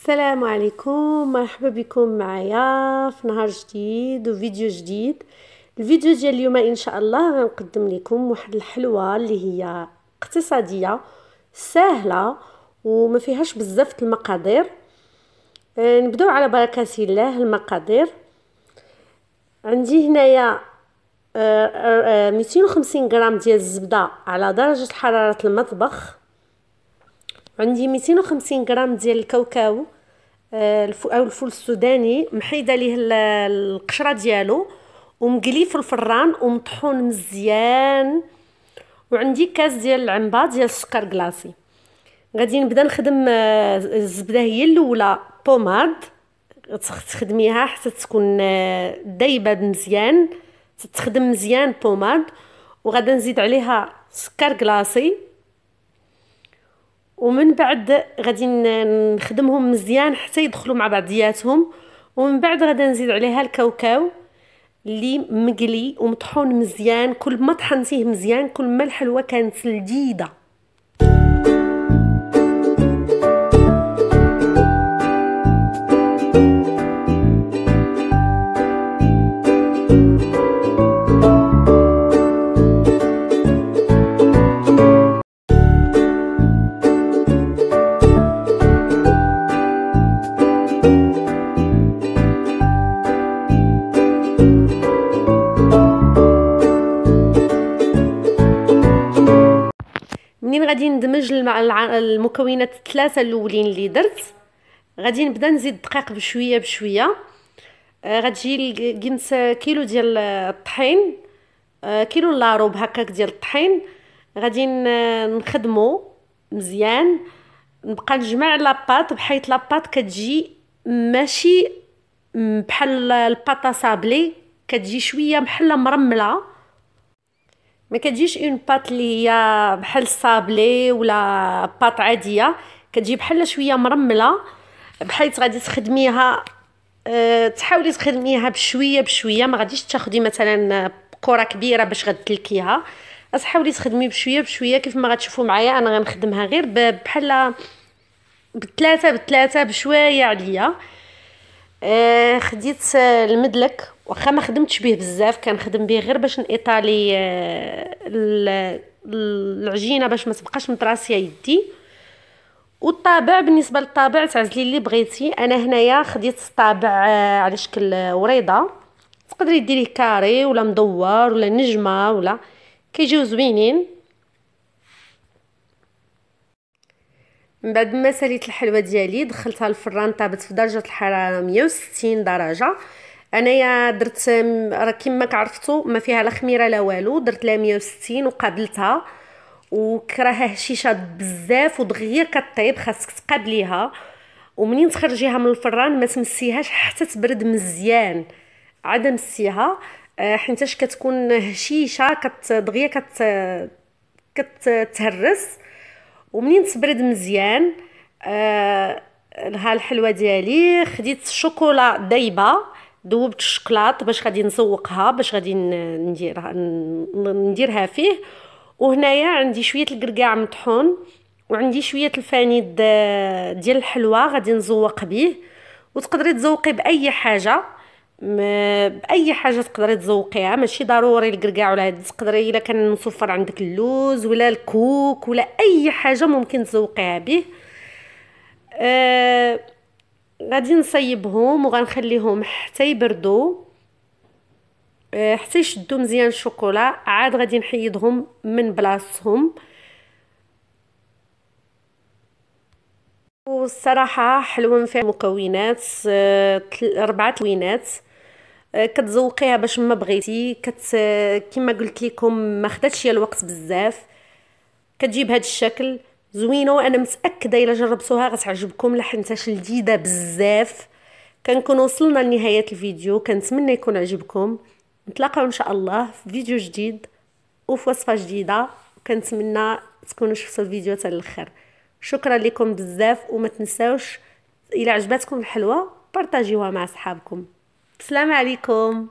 السلام عليكم مرحبا بكم معايا في نهار جديد وفيديو جديد الفيديو ديال اليوم ان شاء الله غنقدم لكم واحد الحلوه اللي هي اقتصاديه سهله وما فيهاش بزاف المقادير آه، نبداو على بركه الله المقادير عندي هنايا 250 آه، آه، غرام ديال الزبده على درجه حراره المطبخ عندي 250 غرام ديال الكاوكاو آه، او الفول السوداني محيده ليه القشره ديالو ومقلي في الفران ومطحون مزيان وعندي كاس ديال العنبه ديال السكر كلاصي غادي نبدا نخدم آه، الزبده هي الاولى بوماد تخدميها حتى تكون آه، دايبه مزيان تتخدم مزيان بوماد وغادا نزيد عليها سكر كلاصي ومن بعد غادي نخدمهم مزيان حتى يدخلوا مع بعضياتهم ومن بعد غادي نزيد عليها الكاوكاو اللي مقلي ومطحون مزيان كل ما طحنتيه مزيان كل ما الحلوه كانت لذيذه غادي ندمج المكونات الثلاثه الاولين اللي درت غادي نبدا نزيد الدقيق بشويه بشويه آه، غتجي قمت كيلو ديال الطحين آه، كيلو لا ربع هكاك ديال الطحين غادي نخدمو مزيان نبقى نجمع لاباط بحيث لاباط كتجي ماشي بحال الباطا صابلي كتجي شويه بحال مرمله ما كتجيش اون بات اللي هي بحال الصابلي ولا بات عاديه كتجي بحال شويه مرمله بحيث غادي تخدميها أه تحاولي تخدميها بشويه بشويه ما غاديش تاخدي مثلا كره كبيره باش غتلكيها تحاولي تخدمي بشويه بشويه كيف ما غتشوفوا معايا انا غنخدمها غير بحال بثلاثه بثلاثه بشويه عليا آه، خديت آه، المدلك واخا ما خدمتش به بزاف كنخدم به غير باش نايطالي آه، العجينه باش ما تبقاش متراسيه يدي والطابع بالنسبه للطابع تعزلي اللي بغيتي انا هنايا خديت الطابع على شكل وريضه تقدري ديريه كاري ولا مدور ولا نجمه ولا كيجيو زوينين من بعد ما ساليت الحلوه ديالي دخلتها الفران طابت في درجه الحراره 160 درجه انايا درت راه كما كعرفتو ما فيها لا خميره لا والو درت لها 160 وقابلتها وكراها هشيشه بزاف ودغيا كطيب خاصك تقابليها ومنين تخرجيها من الفران ما تمسيهاش حتى تبرد مزيان عاد مسيها آه، حيتاش كتكون هشيشه دغيا كت كتهرس كت ومنين تبرد مزيان آه ها الحلوه ديالي خديت الشوكولا دايبه ذوبت الشكلاط باش غادي نسوقها باش غادي نديرها نديرها فيه وهنايا عندي شويه القرقاع مطحون وعندي شويه الفانيد آه، ديال الحلوى غادي نزوق به وتقدري تزوقي باي حاجه باي حاجه تقدري تزوقيها ماشي ضروري الكركاع ولا تقدري الا كان مصفر عندك اللوز ولا الكوك ولا اي حاجه ممكن تزوقيها به آه غادي نصيبهم وغنخليهم حتى يبردوا آه حتى يشدوا مزيان الشوكولا عاد غادي نحيدهم من بلاصتهم والصراحه حلوه فيها مكونات آه اربعه تلوينات آه، كتزوقيها باش ما بغيتي كت كما قلت لكم ما خداتش الوقت بزاف كتجيب هذا الشكل زوينه وانا متاكده الا جربتوها غتعجبكم لحنتاش لذيذه بزاف كنكون وصلنا لنهايه الفيديو كنتمنى يكون عجبكم نتلاقاو ان شاء الله في فيديو جديد وفي وصفه جديده كنتمنى تكونوا شفتوا الفيديو حتى الاخر شكرا لكم بزاف وما تنساوش الا عجبتكم الحلوه بارطاجيوها مع صحابكم السلام عليكم